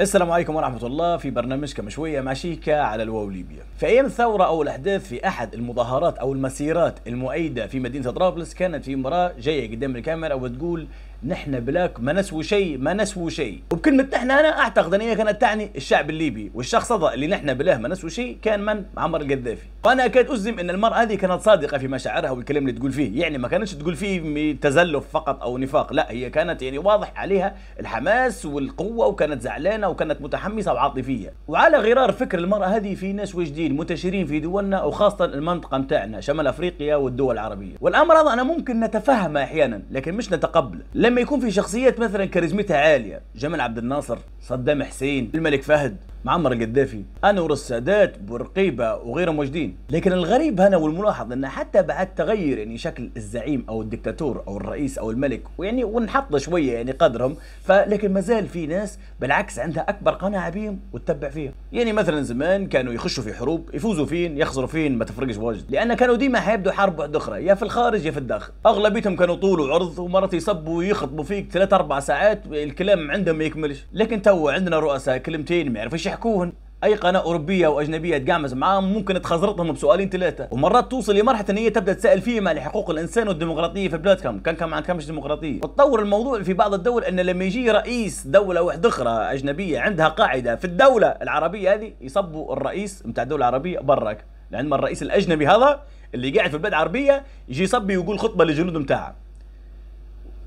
السلام عليكم ورحمة الله في برنامج كمشوية مع شيكا على الواو ليبيا في أيام الثورة أو الأحداث في أحد المظاهرات أو المسيرات المؤيدة في مدينة طرابلس كانت في امرأة جاية قدام الكاميرا وتقول نحن بلاك ما نسوي شيء ما نسوي شيء وبكلمة نحن أنا أعتقد أن هي كانت تعني الشعب الليبي والشخص هذا اللي نحن بلاه ما نسوي شيء كان من عمر القذافي وأنا أكاد أزم أن المرأة هذه كانت صادقة في مشاعرها والكلام اللي تقول فيه يعني ما كانتش تقول فيه تزلف فقط أو نفاق لا هي كانت يعني واضح عليها الحماس والقوة وكانت زعلانة وكانت متحمسة وعاطفية وعلى غرار فكر المرأة هذه في ناس واجدين منتشرين في دولنا وخاصة المنطقة متاعنا شمال أفريقيا والدول العربية والأمر هذا أنا ممكن نتفهمه أحيانا لكن مش نتقبله لم لما يكون في شخصيات مثلا كاريزمتها عاليه جمال عبد الناصر صدام حسين الملك فهد معمر القذافي أنور السادات بورقيبة وغيره موجودين لكن الغريب هنا والملاحظ أن حتى بعد تغير يعني شكل الزعيم أو الدكتاتور أو الرئيس أو الملك ويعني ونحط شوية يعني قدرهم فلكن ما زال في ناس بالعكس عندها أكبر قناعة بهم وتتبع فيهم يعني مثلا زمان كانوا يخشوا في حروب يفوزوا فين يخسروا فين ما تفرقش واجد لأن كانوا ديما حيبدوا حرب واحدة أخرى يا في الخارج يا في الداخل أغلبيتهم كانوا طول وعرض ومرات يصبوا ويخطبوا فيك ثلاث أربع ساعات الكلام عندهم ما يكملش لكن تو عندنا رؤساء كلمتين ما يعرفوش يحكوهن اي قناه اوروبيه واجنبيه تقامز معاهم ممكن تخزرطهم بسؤالين ثلاثه ومرات توصل لمرحله ان هي تبدا تسال فيهم على حقوق الانسان والديمقراطيه في بلادكم كان كم عن كمش ديمقراطيه وتطور الموضوع في بعض الدول ان لما يجي رئيس دوله واحده اخرى اجنبيه عندها قاعده في الدوله العربيه هذه يصبوا الرئيس نتاع الدوله العربيه براك لان الرئيس الاجنبي هذا اللي قاعد في البلاد العربيه يجي يصبي ويقول خطبه للجنود نتاعه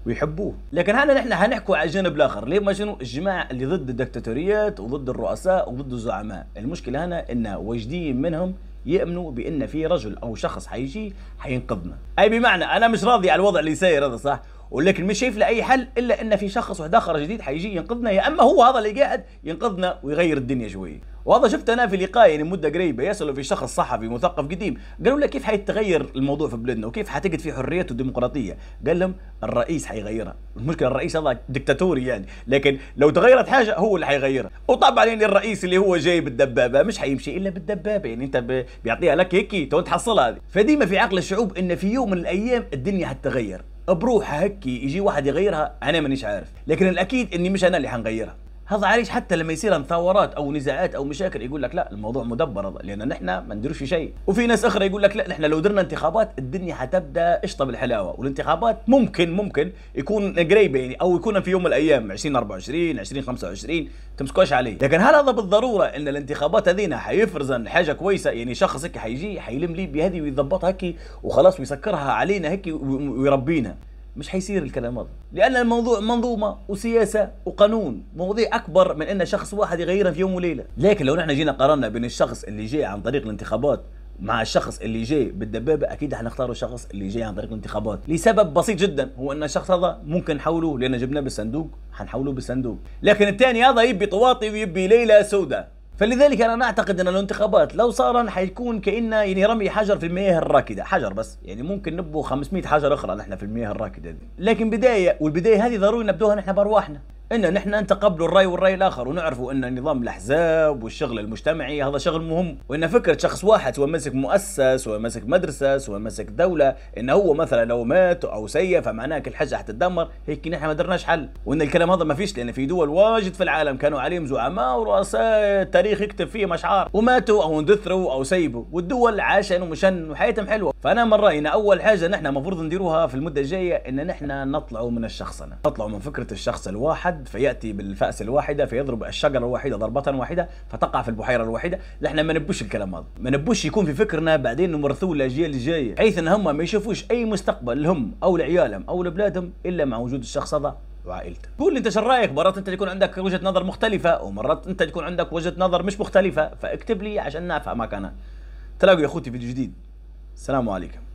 ويحبوه لكن هنا نحن هنحكوا على الجانب الاخر ليه ما شنو الجماعه اللي ضد الدكتاتوريات وضد الرؤساء وضد الزعماء المشكله هنا ان وجدين منهم يؤمنوا بان في رجل او شخص حيجي حينقذنا اي بمعنى انا مش راضي على الوضع اللي ساير هذا صح ولكن مش شايف له اي حل الا ان في شخص واحد اخر جديد حيجي ينقذنا يا اما هو هذا اللي قاعد ينقذنا ويغير الدنيا شويه وهذا شفت انا في لقاء يعني مده قريبه يسالوا في شخص صحفي مثقف قديم قالوا له كيف حيتغير الموضوع في بلادنا وكيف حتجد في حريه وديمقراطيه قال لهم الرئيس حيغيرها المشكله الرئيس هذا دكتاتوري يعني لكن لو تغيرت حاجه هو اللي حيغيرها وطبعا يعني الرئيس اللي هو جاي بالدبابه مش حيمشي الا بالدبابه يعني انت بيعطيها لك هيك تو تحصلها هذه فديما في عقل الشعوب ان في يوم من الايام الدنيا حتتغير بروحها هكي يجي واحد يغيرها انا مانيش عارف لكن الاكيد اني مش انا اللي حنغيرها هذا عريش حتى لما يصير مثورات او نزاعات او مشاكل يقول لك لا الموضوع مدبر لان نحن ما نديرش في شيء وفي ناس اخرى يقول لك لا نحن لو درنا انتخابات الدنيا حتبدا قشطه بالحلاوه والانتخابات ممكن ممكن يكون قريبه يعني او يكون في يوم من الايام 2024 2025 تمسكوش عليه لكن هل هذا بالضروره ان الانتخابات هذينا حيفرز حاجه كويسه يعني شخص هيك حيجي حيلم ليبيا هذه ويضبطها هيك وخلاص ويسكرها علينا هيك ويربينا مش حيصير الكلام هذا لان الموضوع منظومه وسياسه وقانون مواضيع اكبر من ان شخص واحد يغيرها في يوم وليله لكن لو نحن جينا قارنا بين الشخص اللي جاي عن طريق الانتخابات مع الشخص اللي جاي بالدبابه اكيد حنختاروا الشخص اللي جاي عن طريق الانتخابات لسبب بسيط جدا هو ان الشخص هذا ممكن نحوله لان جبناه بالصندوق حنحوله بالصندوق لكن الثاني هذا يبي طواطي ويبي ليله سوداء فلذلك انا اعتقد ان الانتخابات لو صارن حيكون كانه يعني رمي حجر في المياه الراكده، حجر بس، يعني ممكن نبو 500 حجر اخرى نحن في المياه الراكده دي. لكن بدايه والبدايه هذه ضروري نبدوها نحن بارواحنا، ان نحن نتقبلوا الراي والراي الاخر ونعرفوا ان نظام الاحزاب والشغل المجتمعي هذا شغل مهم وان فكره شخص واحد سواء ماسك مؤسسه سواء ماسك مدرسه سواء ماسك دوله ان هو مثلا لو مات او سيء فمعناه كل حاجه حتتدمر هيك نحن ما درناش حل وان الكلام هذا ما فيش لان في دول واجد في العالم كانوا عليهم زعماء ورؤساء التاريخ يكتب فيهم اشعار وماتوا او اندثروا او سيبوا والدول عاشن ومشن وحياتهم حلوه فانا من رايي ان اول حاجه نحن المفروض نديروها في المده الجايه ان نحن نطلعوا من الشخصنه نطلعوا من فكره الشخص الواحد الحد فياتي بالفاس الواحده فيضرب الشجره الواحده ضربه واحده فتقع في البحيره الواحده احنا ما نبوش الكلام هذا ما نبوش يكون في فكرنا بعدين نمرثوه للاجيال الجايه بحيث ان هم ما يشوفوش اي مستقبل لهم او لعيالهم او لبلادهم الا مع وجود الشخص هذا وعائلته قول لي انت شو رايك مرات انت تكون عندك وجهه نظر مختلفه ومرات انت تكون عندك وجهه نظر مش مختلفه فاكتب لي عشان نفهمك انا تلاقوا يا اخوتي فيديو جديد السلام عليكم